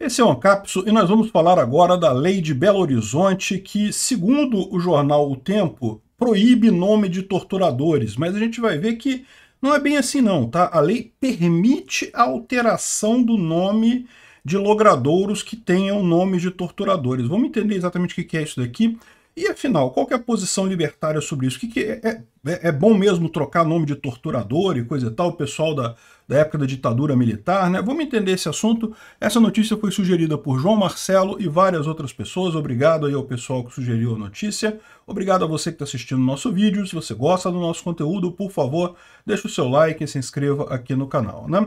Esse é um Capso e nós vamos falar agora da lei de Belo Horizonte que, segundo o jornal O Tempo, proíbe nome de torturadores, mas a gente vai ver que não é bem assim não, tá? A lei permite a alteração do nome de logradouros que tenham nome de torturadores. Vamos entender exatamente o que é isso daqui. E afinal, qual é a posição libertária sobre isso? Que, que é, é, é, é, bom mesmo trocar nome de torturador e coisa e tal, o pessoal da, da época da ditadura militar, né? Vamos entender esse assunto. Essa notícia foi sugerida por João Marcelo e várias outras pessoas. Obrigado aí ao pessoal que sugeriu a notícia. Obrigado a você que está assistindo o nosso vídeo. Se você gosta do nosso conteúdo, por favor, deixa o seu like e se inscreva aqui no canal, né?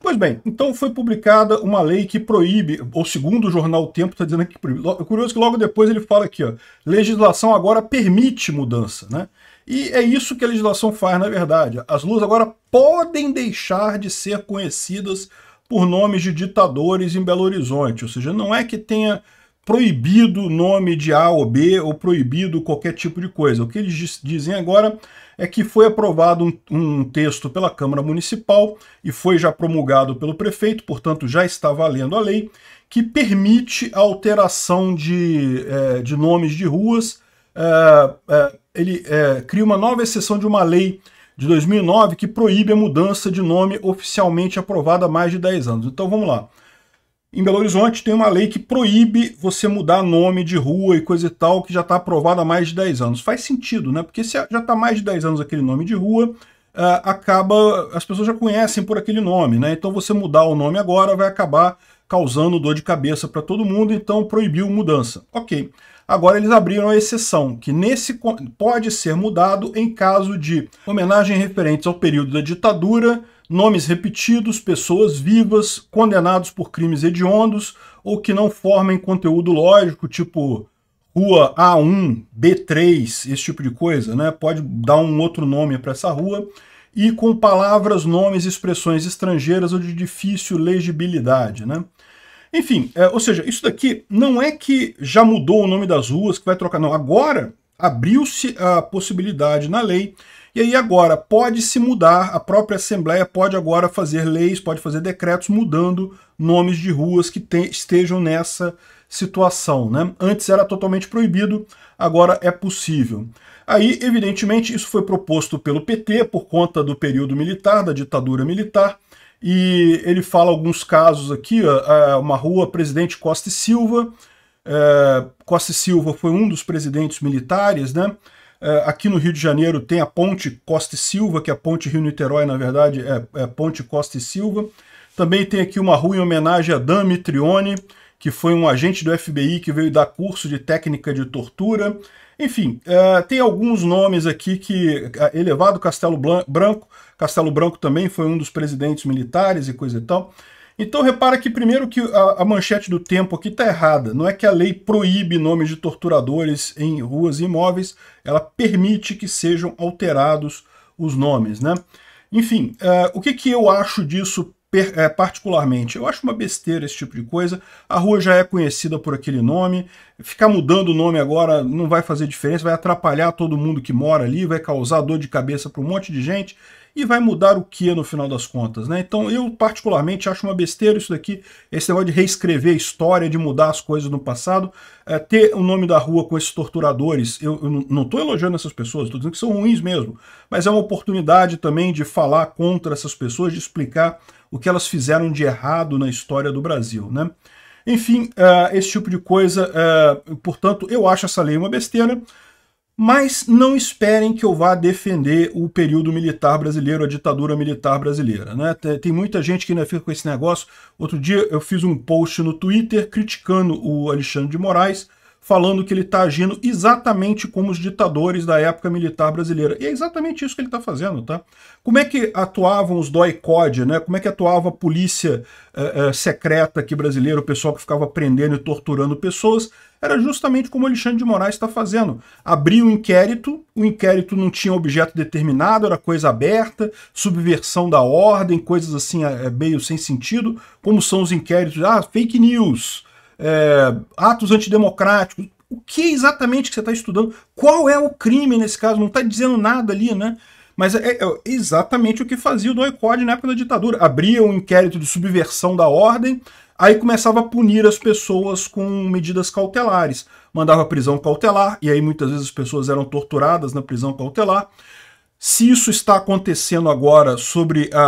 Pois bem, então foi publicada uma lei que proíbe, ou segundo o jornal O Tempo está dizendo que proíbe. É curioso que logo depois ele fala aqui, ó, legislação agora permite mudança, né? E é isso que a legislação faz, na verdade. As luas agora podem deixar de ser conhecidas por nomes de ditadores em Belo Horizonte, ou seja, não é que tenha proibido o nome de A ou B ou proibido qualquer tipo de coisa. O que eles dizem agora é que foi aprovado um, um texto pela Câmara Municipal e foi já promulgado pelo prefeito, portanto já está valendo a lei, que permite a alteração de, é, de nomes de ruas. É, é, ele é, cria uma nova exceção de uma lei de 2009 que proíbe a mudança de nome oficialmente aprovada há mais de 10 anos. Então vamos lá. Em Belo Horizonte tem uma lei que proíbe você mudar nome de rua e coisa e tal, que já está aprovada há mais de 10 anos. Faz sentido, né? Porque se já está mais de 10 anos aquele nome de rua, Uh, acaba. as pessoas já conhecem por aquele nome, né? Então você mudar o nome agora vai acabar causando dor de cabeça para todo mundo, então proibiu mudança. Ok. Agora eles abriram a exceção, que nesse pode ser mudado em caso de homenagem referente ao período da ditadura, nomes repetidos, pessoas vivas, condenados por crimes hediondos ou que não formem conteúdo lógico, tipo rua A1, B3, esse tipo de coisa, né? Pode dar um outro nome para essa rua. E com palavras, nomes, expressões estrangeiras ou de difícil legibilidade, né? Enfim, é, ou seja, isso daqui não é que já mudou o nome das ruas, que vai trocar, não. Agora abriu-se a possibilidade na lei, e aí agora pode se mudar, a própria Assembleia pode agora fazer leis, pode fazer decretos mudando nomes de ruas que te, estejam nessa situação. Né? Antes era totalmente proibido, agora é possível. Aí, evidentemente, isso foi proposto pelo PT por conta do período militar, da ditadura militar, e ele fala alguns casos aqui, é, uma rua Presidente Costa e Silva, é, Costa Costa Silva foi um dos presidentes militares, né? Uh, aqui no Rio de Janeiro tem a Ponte Costa Silva, que é a Ponte Rio-Niterói, na verdade, é, é, Ponte Costa Silva. Também tem aqui uma rua em homenagem a Dami Trione, que foi um agente do FBI que veio dar curso de técnica de tortura. Enfim, uh, tem alguns nomes aqui que... Elevado Castelo Branco, Castelo Branco também foi um dos presidentes militares e coisa e tal. Então repara que primeiro que a, a manchete do tempo aqui está errada. Não é que a lei proíbe nomes de torturadores em ruas e imóveis, ela permite que sejam alterados os nomes, né? Enfim, uh, o que, que eu acho disso per, é, particularmente? Eu acho uma besteira esse tipo de coisa. A rua já é conhecida por aquele nome. Ficar mudando o nome agora não vai fazer diferença, vai atrapalhar todo mundo que mora ali, vai causar dor de cabeça para um monte de gente e vai mudar o que no final das contas, né? Então eu particularmente acho uma besteira isso daqui, esse negócio de reescrever a história, de mudar as coisas no passado, é, ter o nome da rua com esses torturadores, eu, eu não estou elogiando essas pessoas, estou dizendo que são ruins mesmo, mas é uma oportunidade também de falar contra essas pessoas, de explicar o que elas fizeram de errado na história do Brasil, né? Enfim, uh, esse tipo de coisa, uh, portanto, eu acho essa lei uma besteira, mas não esperem que eu vá defender o período militar brasileiro, a ditadura militar brasileira. Né? Tem muita gente que ainda fica com esse negócio. Outro dia eu fiz um post no Twitter criticando o Alexandre de Moraes, falando que ele está agindo exatamente como os ditadores da época militar brasileira. E é exatamente isso que ele está fazendo, tá? Como é que atuavam os DOI COD, né? Como é que atuava a polícia eh, eh, secreta aqui brasileira, o pessoal que ficava prendendo e torturando pessoas? Era justamente como o Alexandre de Moraes está fazendo. Abriu o um inquérito, o inquérito não tinha objeto determinado, era coisa aberta, subversão da ordem, coisas assim eh, meio sem sentido, como são os inquéritos, ah, fake news, é, atos antidemocráticos. O que exatamente que você está estudando? Qual é o crime nesse caso? Não está dizendo nada ali, né? Mas é, é exatamente o que fazia o doicode na época da ditadura. Abria um inquérito de subversão da ordem, aí começava a punir as pessoas com medidas cautelares. Mandava prisão cautelar, e aí muitas vezes as pessoas eram torturadas na prisão cautelar. Se isso está acontecendo agora sobre a,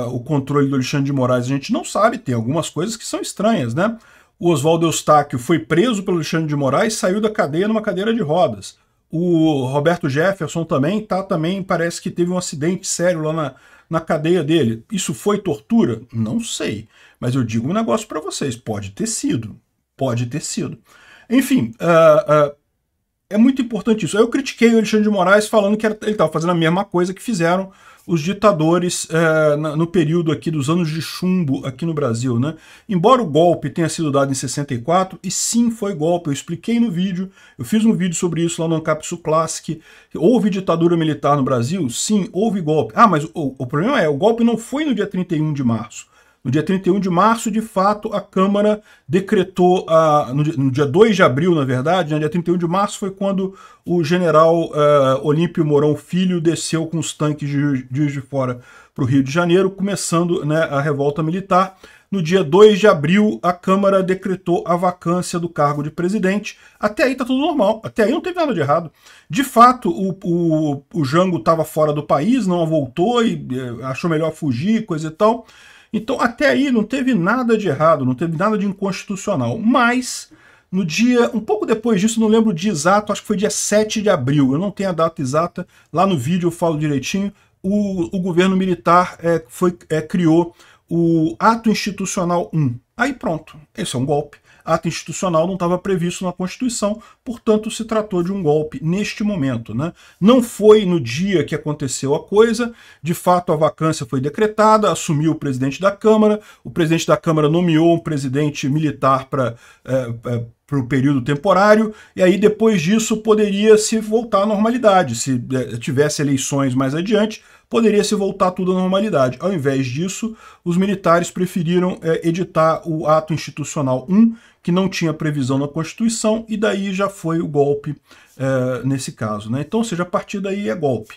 a, o controle do Alexandre de Moraes, a gente não sabe, tem algumas coisas que são estranhas, né? O Oswaldo Eustáquio foi preso pelo Alexandre de Moraes, e saiu da cadeia numa cadeira de rodas. O Roberto Jefferson também tá também parece que teve um acidente sério lá na, na cadeia dele. Isso foi tortura? Não sei, mas eu digo um negócio para vocês, pode ter sido, pode ter sido. Enfim, uh, uh, é muito importante isso. Eu critiquei o Alexandre de Moraes falando que ele estava fazendo a mesma coisa que fizeram os ditadores é, no período aqui dos anos de chumbo aqui no Brasil. Né? Embora o golpe tenha sido dado em 64, e sim foi golpe, eu expliquei no vídeo, eu fiz um vídeo sobre isso lá no Ancapsu Classic, houve ditadura militar no Brasil? Sim, houve golpe. Ah, mas o, o problema é, o golpe não foi no dia 31 de março, no dia 31 de março, de fato, a Câmara decretou, a, ah, no, dia, no dia 2 de abril, na verdade, no né, dia 31 de março foi quando o general uh, Olímpio Mourão Filho desceu com os tanques de, de, de fora para o Rio de Janeiro, começando né, a revolta militar. No dia 2 de abril, a Câmara decretou a vacância do cargo de presidente. Até aí tá tudo normal, até aí não teve nada de errado. De fato, o, o, o Jango estava fora do país, não voltou e eh, achou melhor fugir, coisa e tal. Então, até aí não teve nada de errado, não teve nada de inconstitucional. Mas, no dia, um pouco depois disso, não lembro o dia exato, acho que foi dia 7 de abril, eu não tenho a data exata, lá no vídeo eu falo direitinho, o, o governo militar é, foi, é, criou o Ato Institucional 1. Aí pronto, esse é um golpe ato institucional não estava previsto na Constituição, portanto se tratou de um golpe neste momento. Né? Não foi no dia que aconteceu a coisa, de fato a vacância foi decretada, assumiu o presidente da Câmara, o presidente da Câmara nomeou um presidente militar para é, é, para o período temporário, e aí depois disso poderia se voltar à normalidade. Se é, tivesse eleições mais adiante, poderia se voltar tudo à normalidade. Ao invés disso, os militares preferiram é, editar o Ato Institucional 1, que não tinha previsão na Constituição, e daí já foi o golpe é, nesse caso. Né? Então, ou seja, a partir daí é golpe.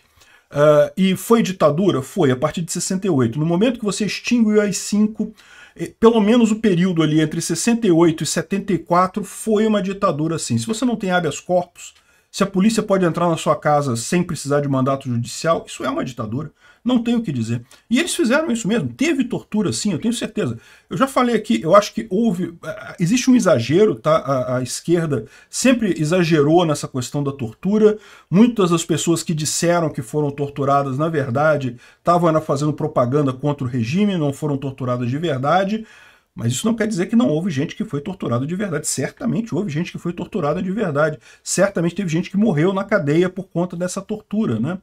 É, e foi ditadura? Foi, a partir de 68. No momento que você extingue o AI-5, é, pelo menos o período ali entre 68 e 74 foi uma ditadura assim. Se você não tem habeas corpus, se a polícia pode entrar na sua casa sem precisar de mandato judicial, isso é uma ditadura. Não tem o que dizer. E eles fizeram isso mesmo. Teve tortura, sim, eu tenho certeza. Eu já falei aqui, eu acho que houve. Eh, existe um exagero, tá? A, a esquerda sempre exagerou nessa questão da tortura. Muitas das pessoas que disseram que foram torturadas, na verdade, estavam fazendo propaganda contra o regime, não foram torturadas de verdade. Mas isso não quer dizer que não houve gente que foi torturada de verdade. Certamente houve gente que foi torturada de verdade. Certamente teve gente que morreu na cadeia por conta dessa tortura, né?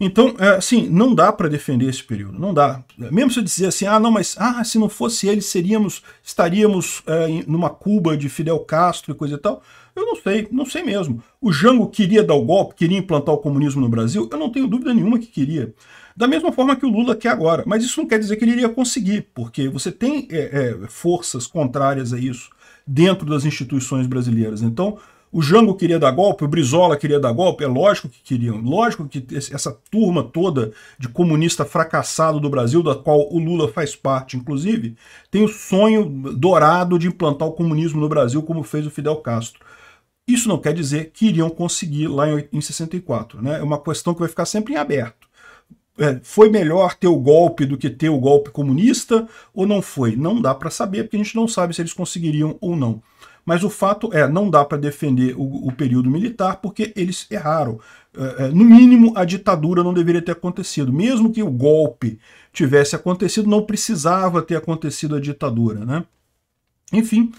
Então, é, assim, não dá para defender esse período, não dá. Mesmo se eu dizer assim, ah, não, mas ah, se não fosse ele, seríamos, estaríamos é, numa Cuba de Fidel Castro e coisa e tal. Eu não sei, não sei mesmo. O Jango queria dar o golpe, queria implantar o comunismo no Brasil? Eu não tenho dúvida nenhuma que queria. Da mesma forma que o Lula quer agora. Mas isso não quer dizer que ele iria conseguir, porque você tem é, é, forças contrárias a isso dentro das instituições brasileiras. Então, o Jango queria dar golpe, o Brizola queria dar golpe, é lógico que queriam. Lógico que essa turma toda de comunista fracassado do Brasil, da qual o Lula faz parte, inclusive, tem o sonho dourado de implantar o comunismo no Brasil, como fez o Fidel Castro. Isso não quer dizer que iriam conseguir lá em 64. Né? É uma questão que vai ficar sempre em aberto. É, foi melhor ter o golpe do que ter o golpe comunista ou não foi? Não dá para saber, porque a gente não sabe se eles conseguiriam ou não. Mas o fato é, não dá para defender o, o, período militar porque eles erraram. É, é, no mínimo, a ditadura não deveria ter acontecido. Mesmo que o golpe tivesse acontecido, não precisava ter acontecido a ditadura. Né? Enfim,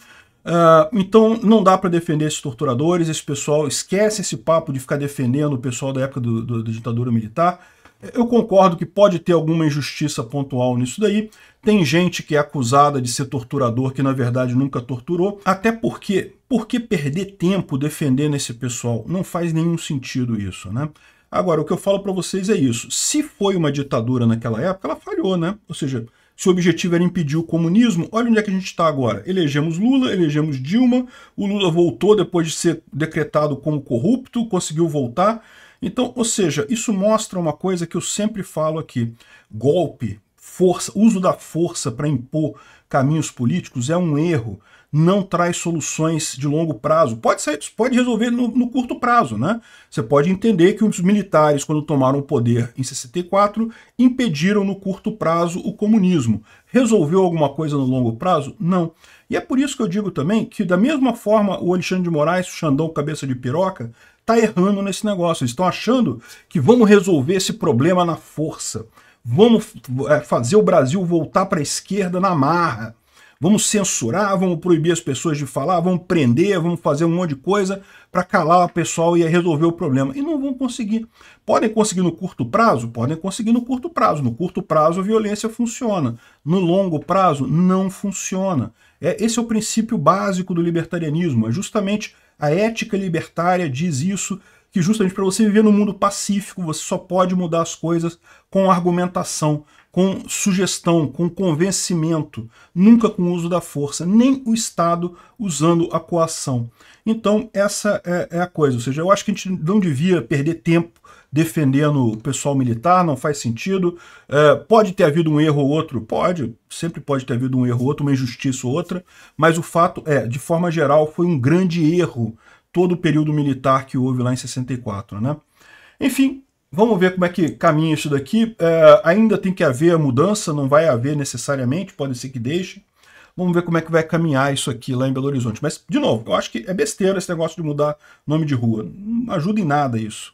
Uh, então não dá para defender esses torturadores, esse pessoal esquece esse papo de ficar defendendo o pessoal da época do, da ditadura militar. Eu concordo que pode ter alguma injustiça pontual nisso daí. Tem gente que é acusada de ser torturador que na verdade nunca torturou. Até porque, por que perder tempo defendendo esse pessoal? Não faz nenhum sentido isso, né? Agora, o que eu falo para vocês é isso. Se foi uma ditadura naquela época, ela falhou, né? Ou seja, se o objetivo era impedir o comunismo, olha onde é que a gente está agora. Elegemos Lula, elegemos Dilma, o Lula voltou depois de ser decretado como corrupto, conseguiu voltar. Então, ou seja, isso mostra uma coisa que eu sempre falo aqui: golpe, força, uso da força para impor caminhos políticos é um erro, não traz soluções de longo prazo. Pode, ser, pode resolver no, no, curto prazo, né? Você pode entender que os militares, quando tomaram o poder em 64, impediram no curto prazo o comunismo. Resolveu alguma coisa no longo prazo? Não. E é por isso que eu digo também que, da mesma forma, o Alexandre de Moraes, o Xandão Cabeça de Piroca, está errando nesse negócio. Eles estão achando que vamos resolver esse problema na força. Vamos é, fazer o Brasil voltar para a esquerda na marra. Vamos censurar, vamos proibir as pessoas de falar, vamos prender, vamos fazer um monte de coisa para calar o pessoal e resolver o problema. E não vão conseguir. Podem conseguir no curto prazo? Podem conseguir no curto prazo. No curto prazo a violência funciona. No longo prazo não funciona. É, esse é o princípio básico do libertarianismo, é justamente a ética libertária diz isso, que justamente para você viver num mundo pacífico, você só pode mudar as coisas com argumentação, com sugestão, com convencimento, nunca com uso da força, nem o Estado usando a coação. Então, essa é, é, a coisa. Ou seja, eu acho que a gente não devia perder tempo defendendo o pessoal militar, não faz sentido. É, pode ter havido um erro ou outro? Pode, sempre pode ter havido um erro ou outro, uma injustiça ou outra, mas o fato é, de forma geral, foi um grande erro todo o período militar que houve lá em 64, né? Enfim, Vamos ver como é que caminha isso daqui. É, ainda tem que haver a mudança, não vai haver necessariamente, pode ser que deixe. Vamos ver como é que vai caminhar isso aqui lá em Belo Horizonte. Mas, de novo, eu acho que é besteira esse negócio de mudar nome de rua. Não ajuda em nada isso.